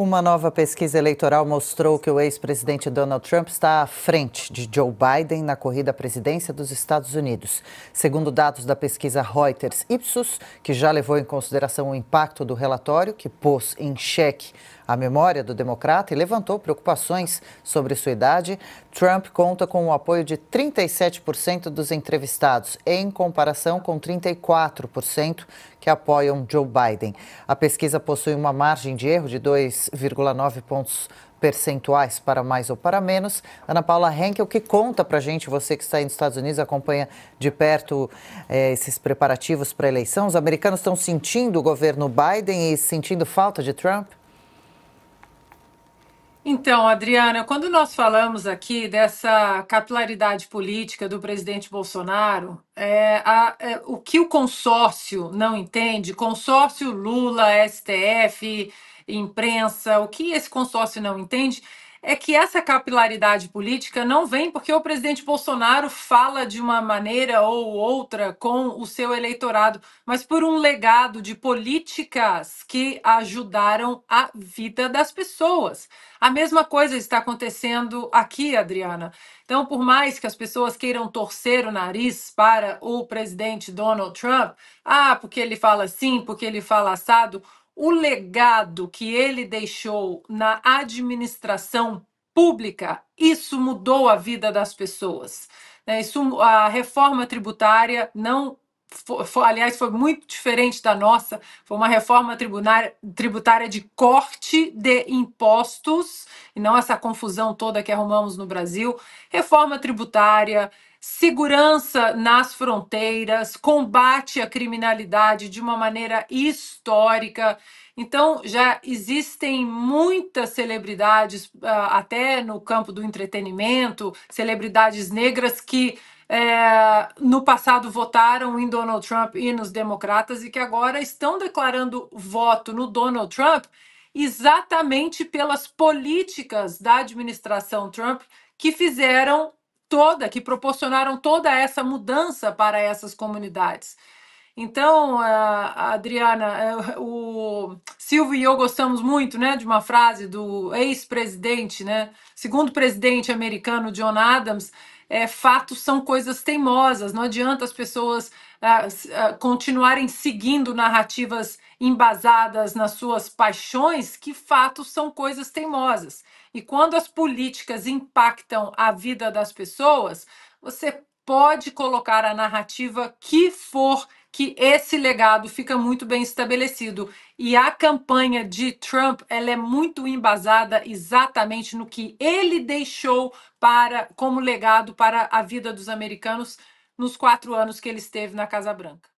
Uma nova pesquisa eleitoral mostrou que o ex-presidente Donald Trump está à frente de Joe Biden na corrida à presidência dos Estados Unidos. Segundo dados da pesquisa Reuters Ipsos, que já levou em consideração o impacto do relatório, que pôs em xeque a memória do democrata e levantou preocupações sobre sua idade, Trump conta com o apoio de 37% dos entrevistados, em comparação com 34% que apoiam Joe Biden. A pesquisa possui uma margem de erro de 2,9 pontos percentuais para mais ou para menos. Ana Paula Henkel, que conta para a gente, você que está aí nos Estados Unidos, acompanha de perto eh, esses preparativos para a eleição. Os americanos estão sentindo o governo Biden e sentindo falta de Trump? Então, Adriana, quando nós falamos aqui dessa capilaridade política do presidente Bolsonaro, é, a, é, o que o consórcio não entende, consórcio Lula, STF, imprensa, o que esse consórcio não entende é que essa capilaridade política não vem porque o presidente Bolsonaro fala de uma maneira ou outra com o seu eleitorado, mas por um legado de políticas que ajudaram a vida das pessoas. A mesma coisa está acontecendo aqui, Adriana. Então, por mais que as pessoas queiram torcer o nariz para o presidente Donald Trump, ah, porque ele fala assim, porque ele fala assado, o legado que ele deixou na administração pública, isso mudou a vida das pessoas. Né? Isso, a reforma tributária não aliás, foi muito diferente da nossa. Foi uma reforma tributária de corte de impostos, e não essa confusão toda que arrumamos no Brasil. Reforma tributária, segurança nas fronteiras, combate à criminalidade de uma maneira histórica. Então, já existem muitas celebridades, ah, até no campo do entretenimento, celebridades negras que é, no passado votaram em Donald Trump e nos democratas e que agora estão declarando voto no Donald Trump exatamente pelas políticas da administração Trump que fizeram toda, que proporcionaram toda essa mudança para essas comunidades. Então, Adriana, é, o Silvio e eu gostamos muito né, de uma frase do ex-presidente, né, segundo presidente americano John Adams, é, fatos são coisas teimosas, não adianta as pessoas ah, ah, continuarem seguindo narrativas embasadas nas suas paixões, que fatos são coisas teimosas. E quando as políticas impactam a vida das pessoas, você pode colocar a narrativa que for que esse legado fica muito bem estabelecido. E a campanha de Trump, ela é muito embasada exatamente no que ele deixou para como legado para a vida dos americanos nos quatro anos que ele esteve na Casa Branca.